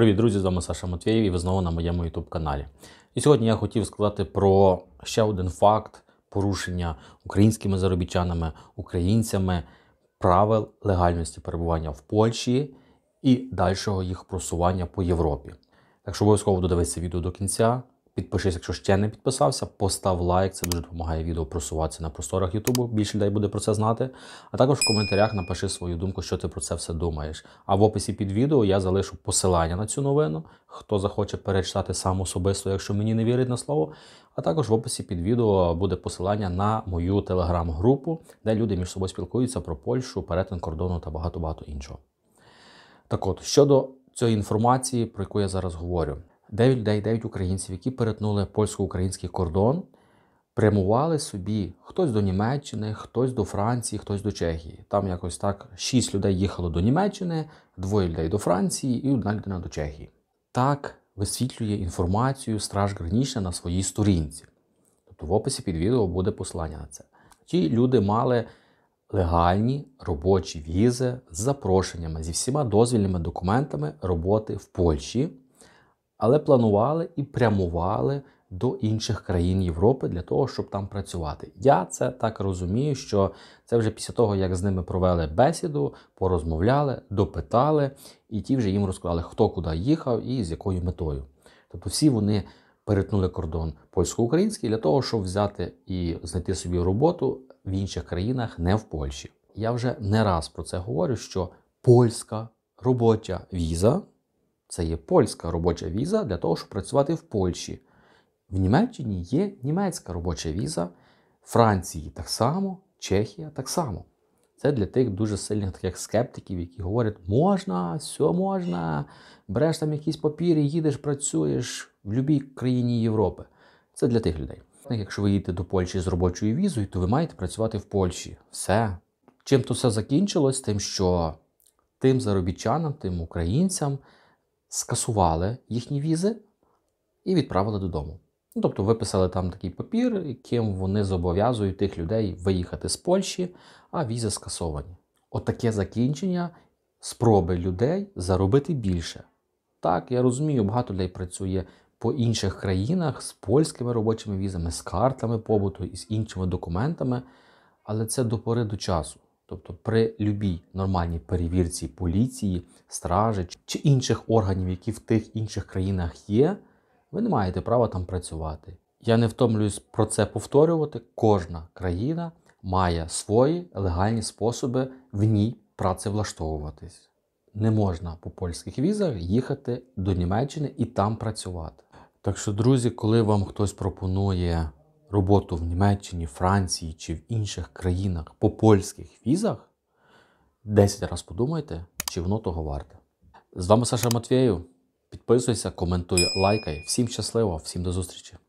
Привіт, друзі! З вами Саша Матвєєв і ви знову на моєму YouTube каналі. І сьогодні я хотів сказати про ще один факт порушення українськими заробітчанами, українцями правил легальності перебування в Польщі і дальшого їх просування по Європі. Так що обов'язково додивіться відео до кінця. Підпишись, якщо ще не підписався, постав лайк, це дуже допомагає відео просуватися на просторах Ютубу. Більше людей буде про це знати. А також в коментарях напиши свою думку, що ти про це все думаєш. А в описі під відео я залишу посилання на цю новину. Хто захоче перечитати сам особисто, якщо мені не вірить на слово. А також в описі під відео буде посилання на мою телеграм-групу, де люди між собою спілкуються про Польщу, перетин кордону та багато багато іншого. Так от щодо цієї інформації, про яку я зараз говорю. 9 людей, 9 українців, які перетнули польсько-український кордон, прямували собі хтось до Німеччини, хтось до Франції, хтось до Чехії. Там якось так 6 людей їхало до Німеччини, двоє людей до Франції і одна людина до Чехії. Так висвітлює інформацію Страж Гранічна на своїй сторінці. Тобто в описі під відео буде послання на це. Ті люди мали. Легальні робочі візи з запрошеннями зі всіма дозвільними документами роботи в Польщі але планували і прямували до інших країн Європи для того, щоб там працювати. Я це так розумію, що це вже після того, як з ними провели бесіду, порозмовляли, допитали, і ті вже їм розклали, хто куди їхав і з якою метою. Тобто всі вони. Перетнули кордон польсько-український для того, щоб взяти і знайти собі роботу в інших країнах, не в Польщі. Я вже не раз про це говорю: що польська робоча віза це є польська робоча віза для того, щоб працювати в Польщі. В Німеччині є німецька робоча віза, Франції так само, Чехія так само. Це для тих дуже сильних таких скептиків, які говорять, можна, все можна, береш там якісь папіри, їдеш, працюєш в будь-якій країні Європи. Це для тих людей. Якщо ви їдете до Польщі з робочою візою, то ви маєте працювати в Польщі. Все. Чим то все закінчилось, тим, що тим заробітчанам, тим українцям скасували їхні візи і відправили додому. Ну, Тобто виписали там такий папір, яким вони зобов'язують тих людей виїхати з Польщі, а візи скасовані. Отаке От закінчення спроби людей заробити більше. Так, я розумію, багато людей працює по інших країнах з польськими робочими візами, з картами побуту і з іншими документами, але це до пори до часу. Тобто при любій нормальній перевірці поліції, стражі чи інших органів, які в тих інших країнах є, ви не маєте права там працювати. Я не втомлююсь про це повторювати. Кожна країна має свої легальні способи в ній працевлаштовуватись. Не можна по польських візах їхати до Німеччини і там працювати. Так що, друзі, коли вам хтось пропонує роботу в Німеччині, Франції чи в інших країнах по польських візах, 10 разів подумайте, чи воно того варте. З вами Саша Матвєєв. Підписуйся, коментуй, лайкай. Всім щасливо, всім до зустрічі!